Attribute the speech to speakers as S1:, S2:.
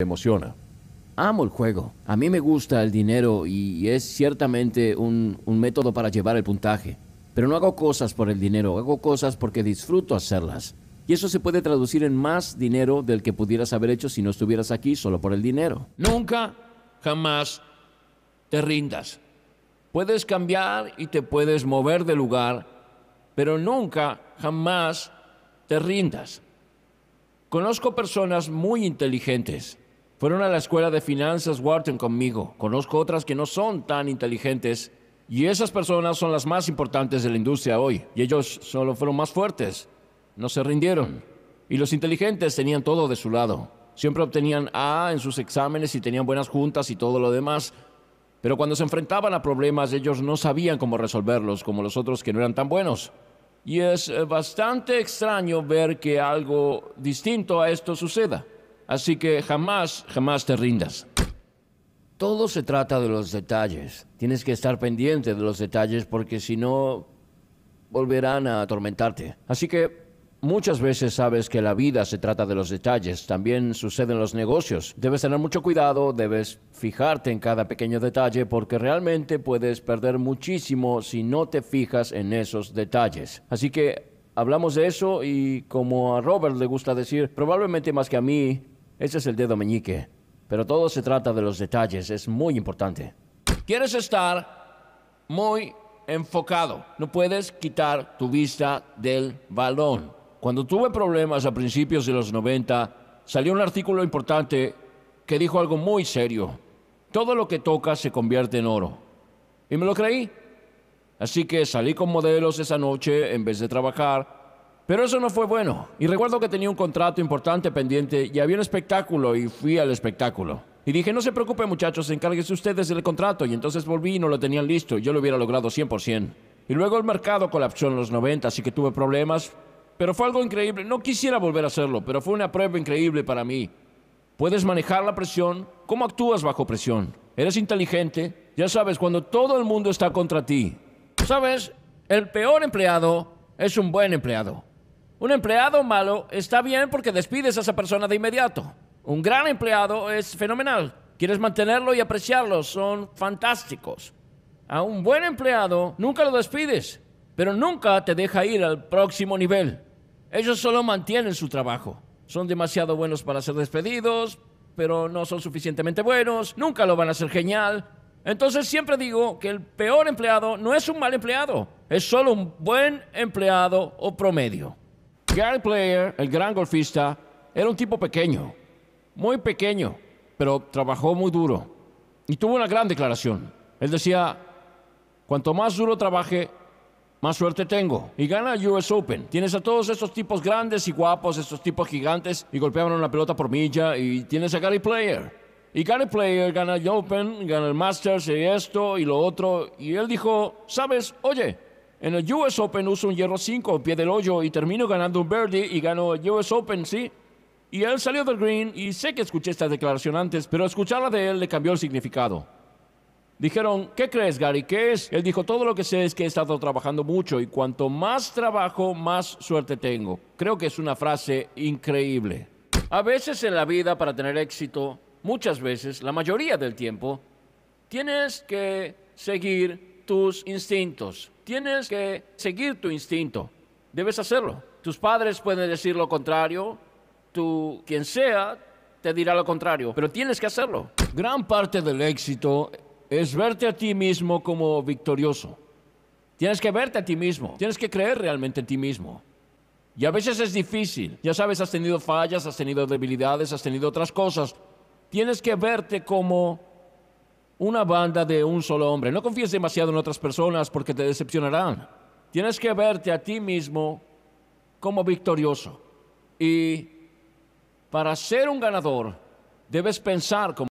S1: emociona. Amo el juego. A mí me gusta el dinero y es ciertamente un, un, método para llevar el puntaje. Pero no hago cosas por el dinero, hago cosas porque disfruto hacerlas. Y eso se puede traducir en más dinero del que pudieras haber hecho si no estuvieras aquí solo por el dinero. Nunca, jamás te rindas. Puedes cambiar y te puedes mover de lugar, pero nunca, jamás te rindas. Conozco personas muy inteligentes fueron a la escuela de finanzas Wharton conmigo. Conozco otras que no son tan inteligentes y esas personas son las más importantes de la industria hoy. Y ellos solo fueron más fuertes. No se rindieron. Y los inteligentes tenían todo de su lado. Siempre obtenían A en sus exámenes y tenían buenas juntas y todo lo demás. Pero cuando se enfrentaban a problemas, ellos no sabían cómo resolverlos, como los otros que no eran tan buenos. Y es eh, bastante extraño ver que algo distinto a esto suceda. Así que jamás, jamás te rindas. Todo se trata de los detalles. Tienes que estar pendiente de los detalles porque si no, volverán a atormentarte. Así que muchas veces sabes que la vida se trata de los detalles. También sucede en los negocios. Debes tener mucho cuidado, debes fijarte en cada pequeño detalle porque realmente puedes perder muchísimo si no te fijas en esos detalles. Así que hablamos de eso y como a Robert le gusta decir, probablemente más que a mí, ese es el dedo meñique. Pero todo se trata de los detalles, es muy importante. Quieres estar muy enfocado. No puedes quitar tu vista del balón. Cuando tuve problemas a principios de los 90, salió un artículo importante que dijo algo muy serio. Todo lo que toca se convierte en oro. Y me lo creí. Así que salí con modelos esa noche en vez de trabajar pero eso no fue bueno. Y recuerdo que tenía un contrato importante pendiente y había un espectáculo y fui al espectáculo. Y dije, no se preocupe muchachos, encárguese ustedes del contrato. Y entonces volví y no lo tenían listo. Yo lo hubiera logrado 100%. Y luego el mercado colapsó en los 90, así que tuve problemas. Pero fue algo increíble. No quisiera volver a hacerlo, pero fue una prueba increíble para mí. Puedes manejar la presión. ¿Cómo actúas bajo presión? Eres inteligente. Ya sabes, cuando todo el mundo está contra ti. ¿Sabes? El peor empleado es un buen empleado. Un empleado malo está bien porque despides a esa persona de inmediato. Un gran empleado es fenomenal. Quieres mantenerlo y apreciarlo. Son fantásticos. A un buen empleado nunca lo despides, pero nunca te deja ir al próximo nivel. Ellos solo mantienen su trabajo. Son demasiado buenos para ser despedidos, pero no son suficientemente buenos. Nunca lo van a hacer genial. Entonces siempre digo que el peor empleado no es un mal empleado, es solo un buen empleado o promedio. Gary Player, el gran golfista, era un tipo pequeño, muy pequeño, pero trabajó muy duro. Y tuvo una gran declaración. Él decía, cuanto más duro trabaje, más suerte tengo. Y gana el US Open. Tienes a todos estos tipos grandes y guapos, estos tipos gigantes, y golpeaban una pelota por milla, y tienes a Gary Player. Y Gary Player gana el Open, gana el Masters, y esto, y lo otro. Y él dijo, sabes, oye, en el US Open uso un hierro 5 pie del hoyo y termino ganando un birdie y gano el US Open, sí. Y él salió del green y sé que escuché esta declaración antes, pero escucharla de él le cambió el significado. Dijeron, ¿qué crees, Gary? ¿Qué es? Él dijo, todo lo que sé es que he estado trabajando mucho y cuanto más trabajo, más suerte tengo. Creo que es una frase increíble. A veces en la vida, para tener éxito, muchas veces, la mayoría del tiempo, tienes que seguir tus instintos, Tienes que seguir tu instinto. Debes hacerlo. Tus padres pueden decir lo contrario. Tú, quien sea, te dirá lo contrario. Pero tienes que hacerlo. Gran parte del éxito es verte a ti mismo como victorioso. Tienes que verte a ti mismo. Tienes que creer realmente en ti mismo. Y a veces es difícil. Ya sabes, has tenido fallas, has tenido debilidades, has tenido otras cosas. Tienes que verte como una banda de un solo hombre. No confíes demasiado en otras personas porque te decepcionarán. Tienes que verte a ti mismo como victorioso. Y para ser un ganador, debes pensar como